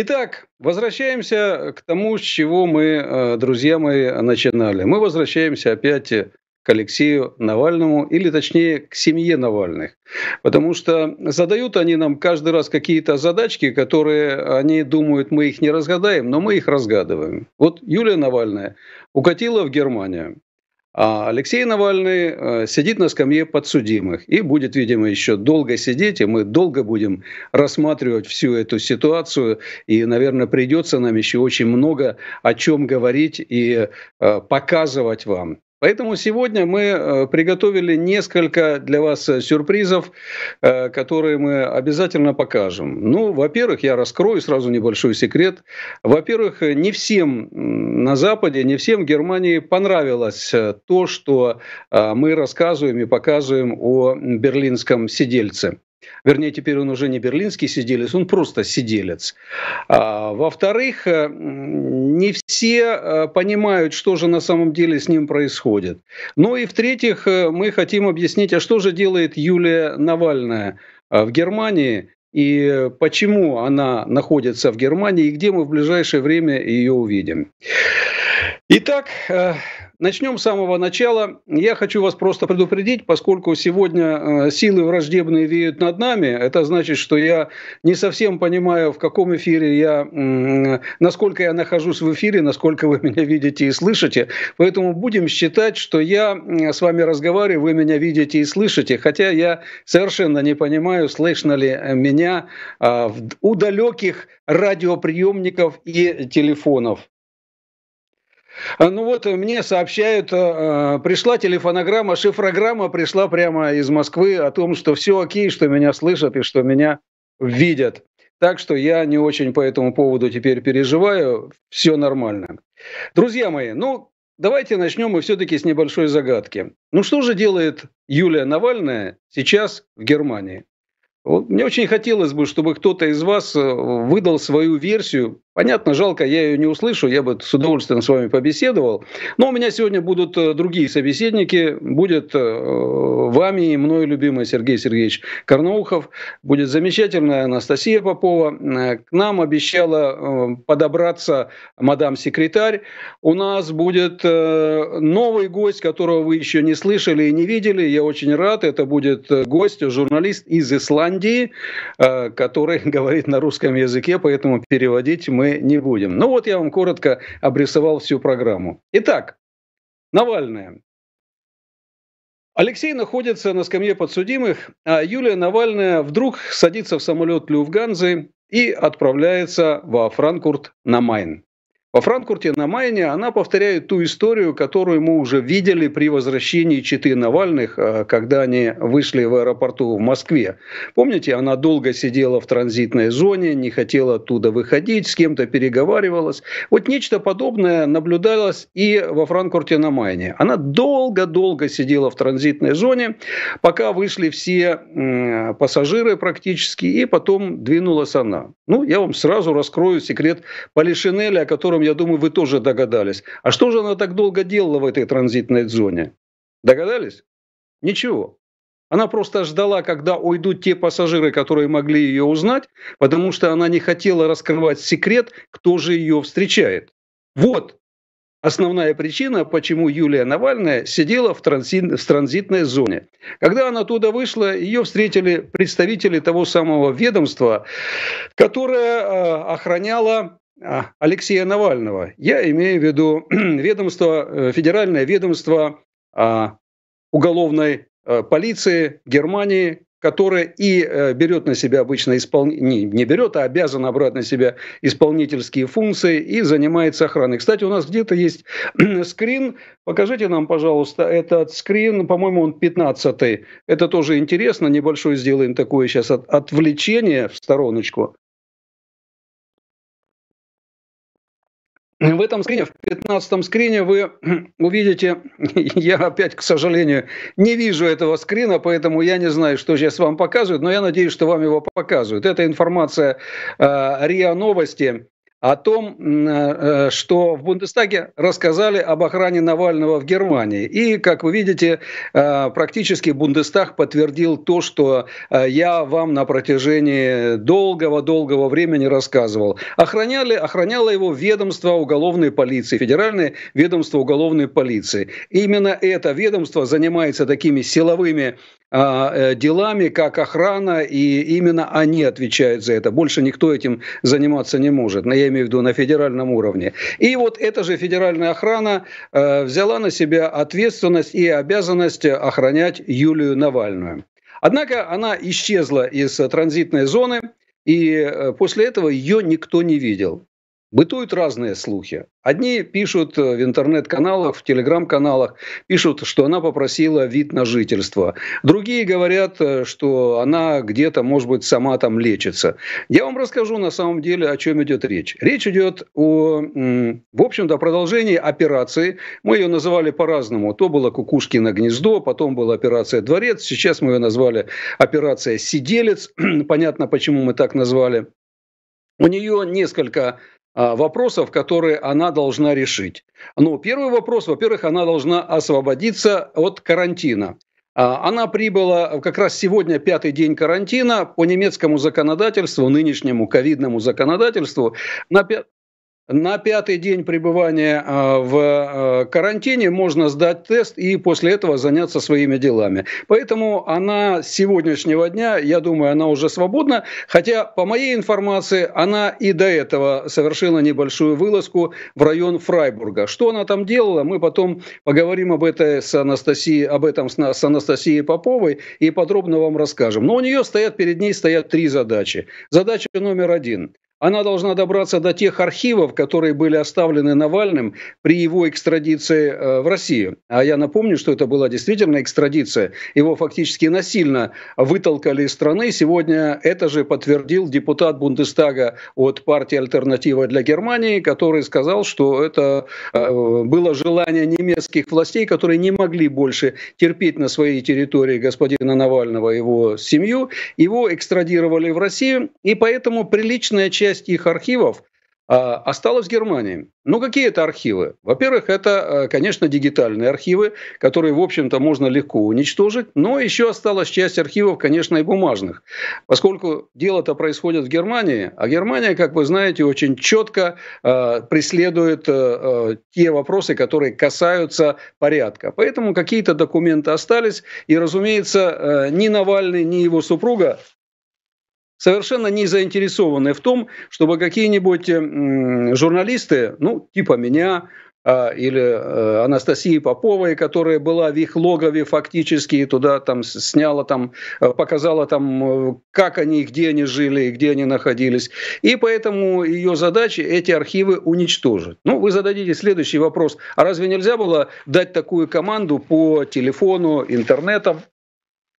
Итак, возвращаемся к тому, с чего мы, э, друзья мои, начинали. Мы возвращаемся опять э, к Алексею Навальному, или точнее к семье Навальных. Потому что задают они нам каждый раз какие-то задачки, которые они думают, мы их не разгадаем, но мы их разгадываем. Вот Юлия Навальная укатила в Германию. А Алексей Навальный э, сидит на скамье подсудимых и будет, видимо, еще долго сидеть, и мы долго будем рассматривать всю эту ситуацию, и, наверное, придется нам еще очень много о чем говорить и э, показывать вам. Поэтому сегодня мы э, приготовили несколько для вас э, сюрпризов, э, которые мы обязательно покажем. Ну, во-первых, я раскрою сразу небольшой секрет. Во-первых, не всем на Западе, не всем в Германии понравилось то, что мы рассказываем и показываем о берлинском сидельце. Вернее, теперь он уже не берлинский сиделец, он просто сиделец. А, во-вторых, э, не все э, понимают, что же на самом деле с ним происходит. Ну и в-третьих, э, мы хотим объяснить, а что же делает Юлия Навальная в Германии и почему она находится в Германии и где мы в ближайшее время ее увидим. Итак, э, начнем с самого начала. Я хочу вас просто предупредить, поскольку сегодня э, силы враждебные веют над нами. Это значит, что я не совсем понимаю, в каком эфире я, насколько я нахожусь в эфире, насколько вы меня видите и слышите. Поэтому будем считать, что я с вами разговариваю, вы меня видите и слышите, хотя я совершенно не понимаю, слышно ли меня а, у далеких радиоприемников и телефонов. А, ну вот э, мне сообщают, э, э, пришла телефонограмма, шифрограмма пришла прямо из Москвы о том, что все окей, что меня слышат и что меня видят. Так что я не очень по этому поводу теперь переживаю, все нормально. Друзья мои, ну давайте начнем мы все-таки с небольшой загадки. Ну что же делает Юлия Навальная сейчас в Германии? мне очень хотелось бы, чтобы кто-то из вас э, выдал свою версию. Понятно, жалко, я ее не услышу, я бы с удовольствием с вами побеседовал. Но у меня сегодня будут э, другие собеседники. Будет э, вами и мной любимый Сергей Сергеевич Корноухов. Будет замечательная Анастасия Попова. К нам обещала подобраться мадам-секретарь. У нас будет новый гость, которого вы еще не слышали и не видели. Я очень рад. Это будет гость, журналист из Исландии. Ирландии, э, который говорит на русском языке, поэтому переводить мы не будем. Ну вот я вам коротко обрисовал всю программу. Итак, Навальная. Алексей находится на скамье подсудимых, а Юлия Навальная вдруг садится в самолет Люфганзы и отправляется во Франкфурт на Майн. Во Франкфурте на Майне она повторяет ту историю, которую мы уже видели при возвращении Читы Навальных, а, когда они вышли в аэропорту в Москве. Помните, она долго сидела в транзитной зоне, не хотела оттуда выходить, с кем-то переговаривалась. Вот нечто подобное наблюдалось и во Франкфурте на Майне. Она долго-долго сидела в транзитной зоне, пока вышли все пассажиры практически, и потом двинулась она. Ну, я вам сразу раскрою секрет Полишинеля, о котором я думаю, вы тоже догадались. А что же она так долго делала в этой транзитной зоне? Догадались? Ничего. Она просто ждала, когда уйдут те пассажиры, которые могли ее узнать, потому что она не хотела раскрывать секрет, кто же ее встречает. Вот основная причина, почему Юлия Навальная сидела в, транзит, в транзитной зоне. Когда она оттуда вышла, ее встретили представители того самого ведомства, которое э, охраняло а, Алексея Навального. Я имею в виду ведомство, э, федеральное ведомство а, уголовной э, полиции Германии, которое и э, берет на себя обычно исполнение, не, берет, а обязан брать на себя исполнительские функции и занимается охраной. Кстати, у нас где-то есть скрин, покажите нам, пожалуйста, этот скрин, по-моему, он 15-й. Это тоже интересно, небольшое сделаем такое сейчас отвлечение в стороночку. В этом скрине, в 15 скрине вы увидите, я опять, к сожалению, не вижу этого скрина, поэтому я не знаю, что сейчас вам показывают, но я надеюсь, что вам его показывают. Это информация э, РИА Новости о том, э, э, что в Бундестаге рассказали об охране Навального в Германии. И, как вы видите, э, практически Бундестаг подтвердил то, что я вам на протяжении долгого-долгого времени рассказывал. Охраняли, охраняло его ведомство уголовной полиции, федеральное ведомство уголовной полиции. Именно это ведомство занимается такими силовыми а, э, делами, как охрана, и именно они отвечают за это. Больше никто этим заниматься не может, но я имею в виду на федеральном уровне. И вот эта же федеральная охрана э, взяла на себя ответственность и обязанность охранять Юлию Навальную. Однако она исчезла из транзитной зоны, и э, после этого ее никто не видел. Бытуют разные слухи. Одни пишут э, в интернет-каналах, в телеграм-каналах, пишут, что она попросила вид на жительство. Другие говорят, э, что она где-то, может быть, сама там лечится. Я вам расскажу на самом деле, о чем идет речь. Речь идет о, в общем-то, продолжении операции. Мы ее называли по-разному. То было Кукушкино гнездо, потом была операция Дворец, сейчас мы ее назвали операция Сиделец. Понятно, почему мы так назвали. У нее несколько а, вопросов, которые она должна решить. Ну, первый вопрос, во-первых, она должна освободиться от карантина. А, она прибыла как раз сегодня пятый день карантина по немецкому законодательству, нынешнему ковидному законодательству. На, на пятый день пребывания а, в а, карантине можно сдать тест и после этого заняться своими делами. Поэтому она с сегодняшнего дня, я думаю, она уже свободна. Хотя, по моей информации, она и до этого совершила небольшую вылазку в район Фрайбурга. Что она там делала, мы потом поговорим об, этой с Анастасией, об этом с Анастасией Поповой и подробно вам расскажем. Но у нее стоят, перед ней стоят три задачи. Задача номер один – она должна добраться до тех архивов, которые были оставлены Навальным при его экстрадиции э, в Россию. А я напомню, что это была действительно экстрадиция. Его фактически насильно вытолкали из страны. Сегодня это же подтвердил депутат Бундестага от партии «Альтернатива для Германии», который сказал, что это э, было желание немецких властей, которые не могли больше терпеть на своей территории господина Навального и его семью. Его экстрадировали в Россию, и поэтому приличная часть часть их архивов а, осталась в Германии. Ну, какие это архивы? Во-первых, это, а, конечно, дигитальные архивы, которые, в общем-то, можно легко уничтожить, но еще осталась часть архивов, конечно, и бумажных. Поскольку дело-то происходит в Германии, а Германия, как вы знаете, очень четко э, преследует э, те вопросы, которые касаются порядка. Поэтому какие-то документы остались, и, разумеется, э, ни Навальный, ни его супруга совершенно не заинтересованы в том, чтобы какие-нибудь э, журналисты, ну, типа меня, а, или э, Анастасии Поповой, которая была в их логове фактически, и туда там сняла, там, э, показала там, как они, где они жили, где они находились. И поэтому ее задача эти архивы уничтожить. Ну, вы зададите следующий вопрос. А разве нельзя было дать такую команду по телефону, интернетам?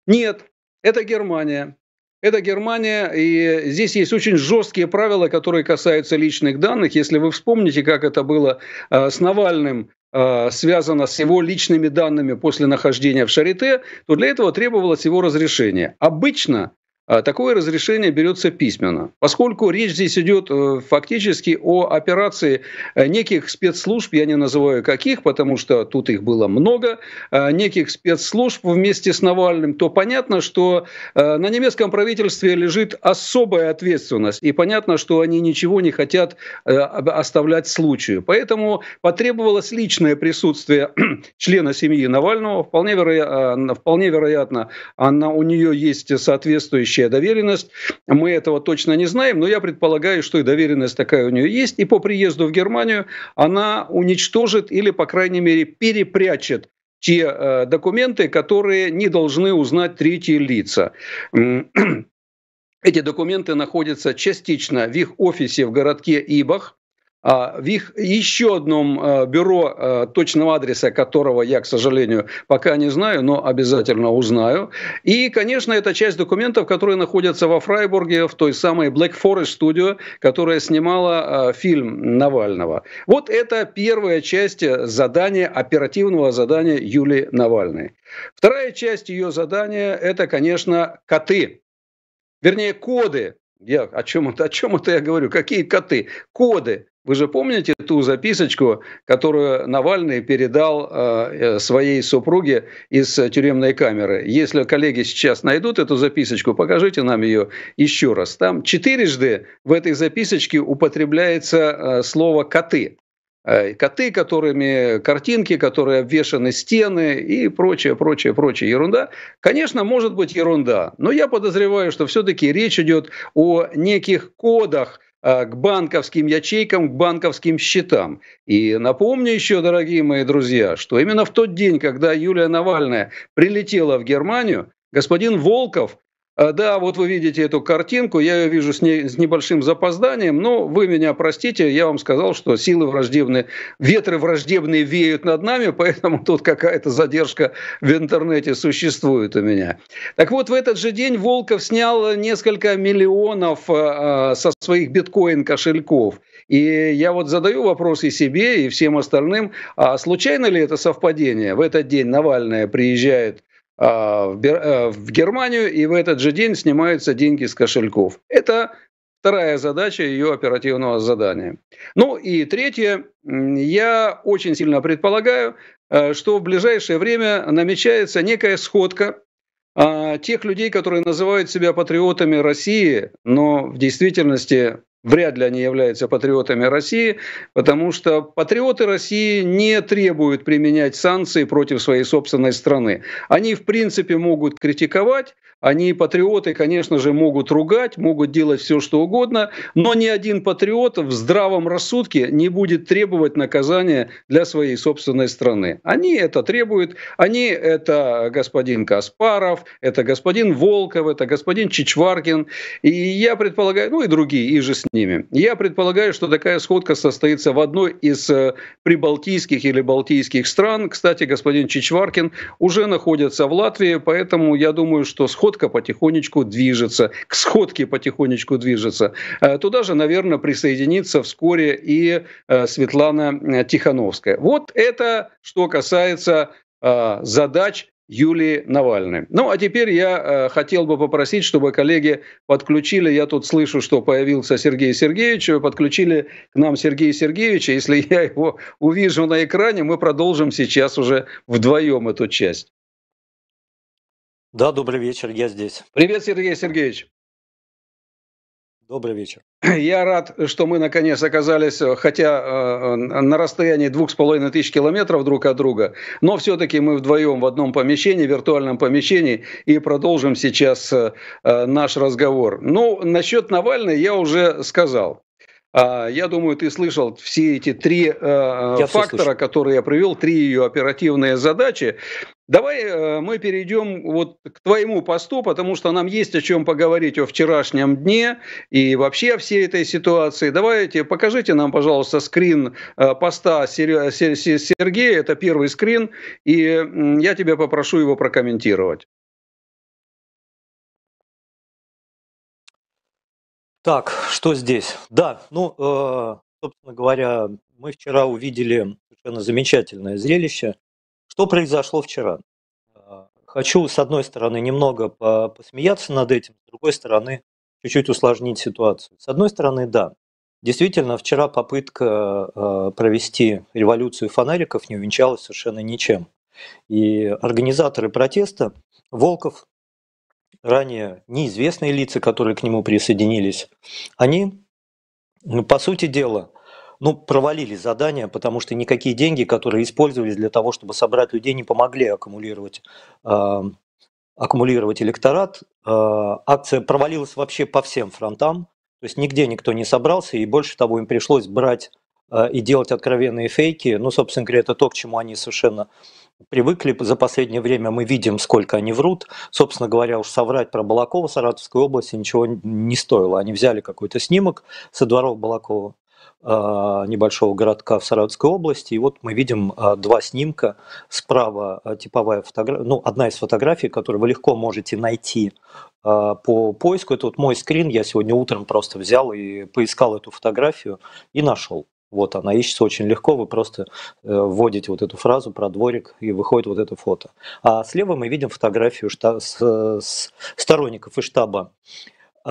Нет, это Германия. Это Германия, и здесь есть очень жесткие правила, которые касаются личных данных. Если вы вспомните, как это было а, с Навальным, а, связано с его личными данными после нахождения в Шарите, то для этого требовалось его разрешение. Обычно а такое разрешение берется письменно, поскольку речь здесь идет э, фактически о операции э, неких спецслужб, я не называю каких, потому что тут их было много, э, неких спецслужб вместе с Навальным, то понятно, что на немецком правительстве лежит особая ответственность, и понятно, что они ничего не хотят оставлять случаю. Поэтому потребовалось личное присутствие члена семьи Навального, вполне вероятно, вполне вероятно она, у нее есть соответствующие общая доверенность. Мы этого точно не знаем, но я предполагаю, что и доверенность такая у нее есть. И по приезду в Германию она уничтожит или, по крайней мере, перепрячет те э, документы, которые не должны узнать третьи лица. Эти документы находятся частично в их офисе в городке Ибах, а, в их еще одном э, бюро, э, точного адреса которого я, к сожалению, пока не знаю, но обязательно узнаю. И, конечно, это часть документов, которые находятся во Фрайбурге, в той самой Black Forest Studio, которая снимала э, фильм Навального. Вот это первая часть задания, оперативного задания Юлии Навальной. Вторая часть ее задания – это, конечно, коты. Вернее, коды, я о чем это, о чем это я говорю? Какие коты? Коды вы же помните ту записочку, которую Навальный передал э, э, своей супруге из э, тюремной камеры? Если коллеги сейчас найдут эту записочку, покажите нам ее еще раз. Там четырежды в этой записочке употребляется слово «коты». Коты, которыми картинки, которые обвешаны стены и прочее, прочее, прочее ерунда. Конечно, может быть ерунда, но я подозреваю, что все-таки речь идет о неких кодах – Э, к банковским ячейкам, к банковским счетам. И напомню еще, дорогие мои друзья, что именно в тот день, когда Юлия Навальная прилетела в Германию, господин Волков а, да, вот вы видите эту картинку, я ее вижу с, не, с небольшим запозданием, но вы меня простите, я вам сказал, что силы враждебные, ветры враждебные веют над нами, поэтому тут какая-то задержка в интернете существует у меня. Так вот, в этот же день Волков снял несколько миллионов а, а, со своих биткоин-кошельков. И я вот задаю вопрос и себе, и всем остальным, а случайно ли это совпадение? В этот день Навальная приезжает а, э, в Германию, и в этот же день снимаются деньги с кошельков. Это вторая задача ее оперативного задания. Ну и третье, я очень сильно предполагаю, э, что в ближайшее время намечается некая сходка а, тех людей, которые называют себя патриотами России, но в действительности Вряд ли они являются патриотами России, потому что патриоты России не требуют применять санкции против своей собственной страны. Они, в принципе, могут критиковать, они, патриоты, конечно же, могут ругать, могут делать все, что угодно, но ни один патриот в здравом рассудке не будет требовать наказания для своей собственной страны. Они это требуют, они это господин Каспаров, это господин Волков, это господин Чичваркин, и я предполагаю, ну и другие, и же с ними. Я предполагаю, что такая сходка состоится в одной из э, прибалтийских или балтийских стран. Кстати, господин Чичваркин уже находится в Латвии, поэтому я думаю, что сходка сходка потихонечку движется, к сходке потихонечку движется. Э, туда же, наверное, присоединится вскоре и э, Светлана э, Тихановская. Вот это, что касается задач Юлии Навальной. Ну, а теперь я хотел бы попросить, чтобы коллеги подключили, я тут слышу, что появился Сергей Сергеевич, подключили к нам Сергея Сергеевича. Если я его увижу на экране, мы продолжим сейчас уже вдвоем эту часть. Да, добрый вечер, я здесь. Привет, Сергей Сергеевич. Добрый вечер. Я рад, что мы наконец оказались, э, хотя э, на расстоянии двух с половиной тысяч километров друг от друга, но все-таки мы вдвоем в одном помещении, виртуальном помещении, и продолжим сейчас э, э, наш разговор. Ну, насчет Навального я уже сказал. А, я думаю, ты слышал все эти три э, э, я фактора, которые я привел, три ее оперативные задачи. Давай э, мы перейдем вот к твоему посту, потому что нам есть о чем поговорить о вчерашнем дне и вообще о всей этой ситуации. Давайте покажите нам, пожалуйста, скрин поста Сергея. Это первый скрин, и я тебя попрошу его прокомментировать. Так, что здесь? Да, ну, э, собственно говоря, мы вчера увидели совершенно замечательное зрелище. Что произошло вчера? Э, хочу, с одной стороны, немного посмеяться над этим, с другой стороны, чуть-чуть усложнить ситуацию. С одной стороны, да, действительно, вчера попытка э, провести революцию фонариков не увенчалась совершенно ничем. И организаторы протеста, Волков ранее неизвестные лица, которые к нему присоединились, они, ну, по сути дела, ну, провалили задание, потому что никакие деньги, которые использовались для того, чтобы собрать людей, не помогли аккумулировать, э, аккумулировать электорат. Э, акция провалилась вообще по всем фронтам, то есть нигде никто не собрался, и больше того, им пришлось брать э, и делать откровенные фейки. Ну, собственно говоря, это то, к чему они совершенно привыкли за последнее время, мы видим, сколько они врут. Собственно говоря, уж соврать про Балакова Саратовской области ничего не стоило. Они взяли какой-то снимок со дворов Балакова, а, небольшого городка в Саратовской области. И вот мы видим а, два снимка. Справа а, типовая фотография, ну, одна из фотографий, которую вы легко можете найти по поиску. Это вот мой скрин, я сегодня утром просто взял и поискал эту фотографию и нашел. Вот она ищется очень легко, вы просто э, вводите вот эту фразу про дворик и выходит вот это фото. А слева мы видим фотографию шта- с, с сторонников и штаба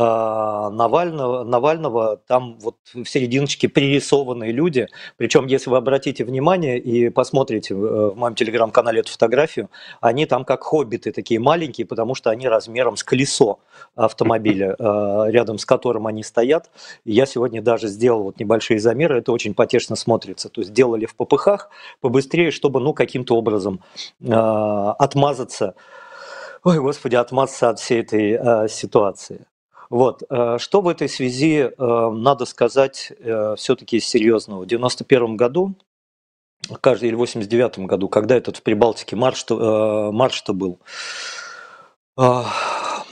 Э, Навального, Навального там вот в серединочке пририсованные люди. Причем, если вы обратите внимание и посмотрите в э, моем телеграм-канале эту фотографию, они там как хоббиты такие маленькие, потому что они размером с колесо автомобиля, э, рядом с которым они стоят. я сегодня даже сделал вот небольшие замеры, это очень потешно смотрится. То есть делали в попыхах побыстрее, чтобы ну каким-то образом отмазаться Ой, господи, отмазаться от всей этой э, ситуации. Вот. Э, что в этой связи э, надо сказать э, все-таки серьезного? В 91 году, каждый или в 89 году, когда этот в Прибалтике марш-то марш был, было,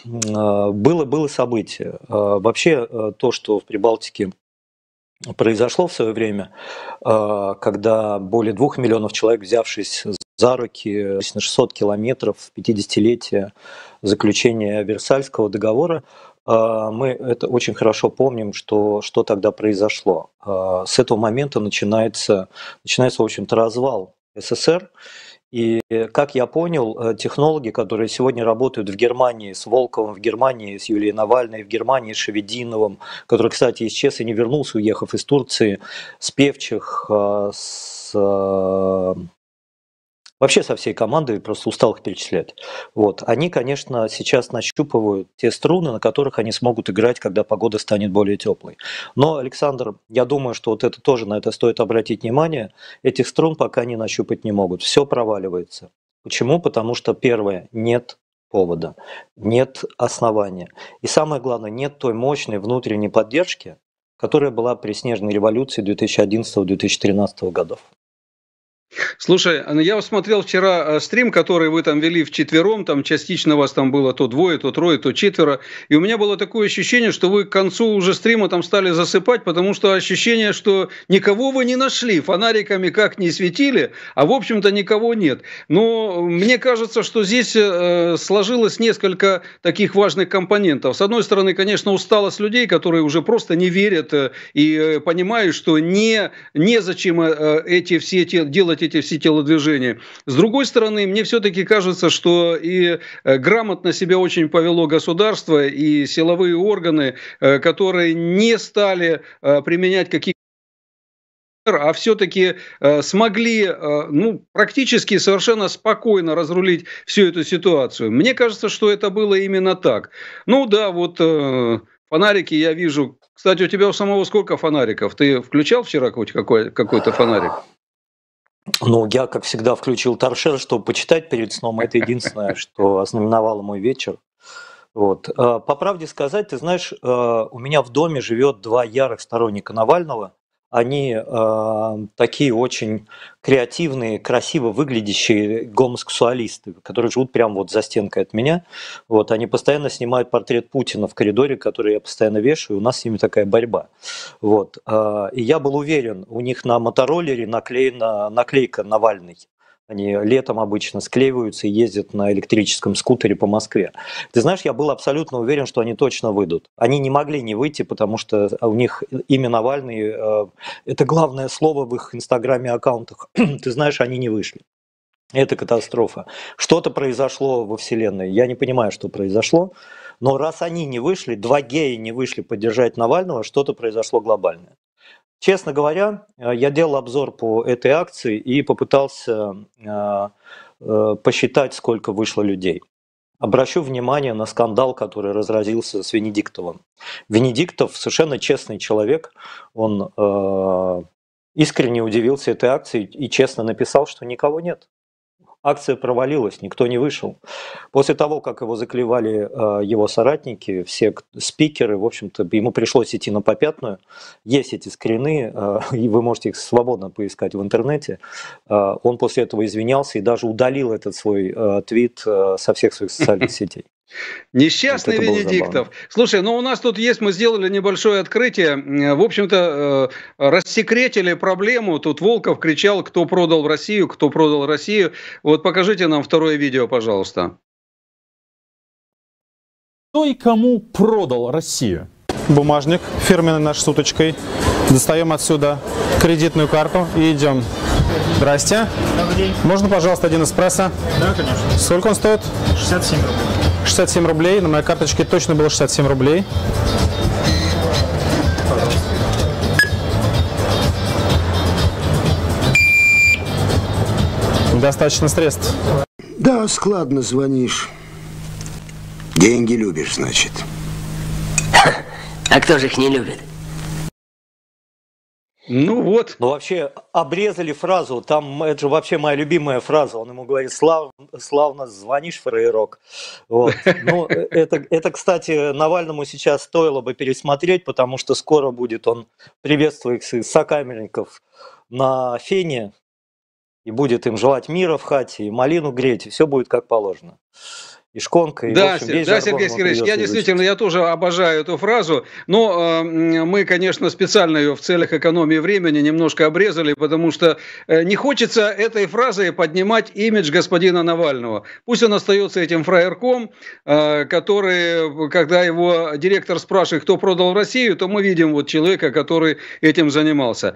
было событие. Вообще то, что в Прибалтике произошло в свое время, когда более двух миллионов человек, взявшись за руки на 600 километров в 50-летие заключения Версальского договора, а, мы это очень хорошо помним, что, что тогда произошло. А, с этого момента начинается, начинается, в общем-то, развал СССР. И, как я понял, э, технологи, которые сегодня работают в Германии, с Волковым в Германии, с Юлией Навальной в Германии, с Шевединовым, который, кстати, исчез и не вернулся, уехав из Турции, с Певчих, а, с вообще со всей командой, просто устал их перечислять. Вот. Они, конечно, сейчас нащупывают те струны, на которых они смогут играть, когда погода станет более теплой. Но, Александр, я думаю, что вот это тоже на это стоит обратить внимание. Этих струн пока не нащупать не могут. Все проваливается. Почему? Потому что, первое, нет повода, нет основания. И самое главное, нет той мощной внутренней поддержки, которая была при снежной революции 2011-2013 годов. Слушай, а ну, я смотрел вчера э, стрим, который вы там вели в четвером, там частично вас там было то двое, то трое, то четверо, и у меня было такое ощущение, что вы к концу уже стрима там стали засыпать, потому что ощущение, что никого вы не нашли, фонариками как не светили, а в общем-то никого нет. Но мне кажется, что здесь э, сложилось несколько таких важных компонентов. С одной стороны, конечно, усталость людей, которые уже просто не верят э, и понимают, что не, незачем эти все эти делать эти все телодвижения. С другой стороны, мне все-таки кажется, что и э, грамотно себя очень повело государство и силовые органы, э, которые не стали э, применять какие-то а все-таки э, смогли э, ну, практически совершенно спокойно разрулить всю эту ситуацию. Мне кажется, что это было именно так. Ну да, вот э, фонарики я вижу. Кстати, у тебя у самого сколько фонариков? Ты включал вчера какой-то фонарик? Ну, я, как всегда, включил торшер, чтобы почитать перед сном. Это единственное, что ознаменовало мой вечер. Вот. А, по правде сказать, ты знаешь, а, у меня в доме живет два ярых сторонника Навального они э, такие очень креативные, красиво выглядящие гомосексуалисты, которые живут прямо вот за стенкой от меня. Вот, они постоянно снимают портрет Путина в коридоре, который я постоянно вешаю, у нас с ними такая борьба. Вот, э, и я был уверен, у них на мотороллере наклеена наклейка «Навальный». Они летом обычно склеиваются и ездят на электрическом скутере по Москве. Ты знаешь, я был абсолютно уверен, что они точно выйдут. Они не могли не выйти, потому что у них имя Навальный э, – это главное слово в их инстаграме аккаунтах. Ты знаешь, они не вышли. Это катастрофа. Что-то произошло во Вселенной. Я не понимаю, что произошло. Но раз они не вышли, два гея не вышли поддержать Навального, что-то произошло глобальное. Честно говоря, э, я делал обзор по этой акции и попытался э, э, посчитать, сколько вышло людей. Обращу внимание на скандал, который разразился с Венедиктовым. Венедиктов совершенно честный человек, он искренне удивился этой акции и честно написал, что никого нет. Акция провалилась, никто не вышел. После того, как его заклевали э, его соратники, все спикеры, в общем-то, ему пришлось идти на попятную. Есть эти скрины, э, и вы можете их свободно поискать в интернете. Э, он после этого извинялся и даже удалил этот свой твит со всех своих социальных сетей. Несчастный вот Венедиктов. Забавно. Слушай, ну у нас тут есть, мы сделали небольшое открытие. В общем-то, э, рассекретили проблему. Тут Волков кричал, кто продал в Россию, кто продал Россию. Вот покажите нам второе видео, пожалуйста. Кто и кому продал Россию? Бумажник фирменный наш с уточкой. Достаем отсюда кредитную карту и идем. Здрасте. Добрый день. Можно, пожалуйста, один эспрессо? Да, конечно. Сколько он стоит? 67 рублей. 67 рублей. На моей карточке точно было 67 рублей. Достаточно средств. Да, складно звонишь. Деньги любишь, значит. А кто же их не любит? Ну вот. Ну вообще обрезали фразу, там это же вообще моя любимая фраза, он ему говорит, Слав, славно звонишь, фрейрок. Вот. Ну э, это, это, кстати, Навальному сейчас стоило бы пересмотреть, потому что скоро будет он приветствует сокамерников на Фене, и будет им желать мира в хате, и малину греть, и все будет как положено и Шконка, и да, общем, весь Да, Сергей Сергеевич, я действительно, я тоже обожаю эту фразу, но э, мы, конечно, специально ее в целях экономии времени немножко обрезали, потому что э, не хочется этой фразой поднимать имидж господина Навального. Пусть он остается этим фраерком, э, который, когда его директор спрашивает, кто продал Россию, то мы видим вот человека, который этим занимался.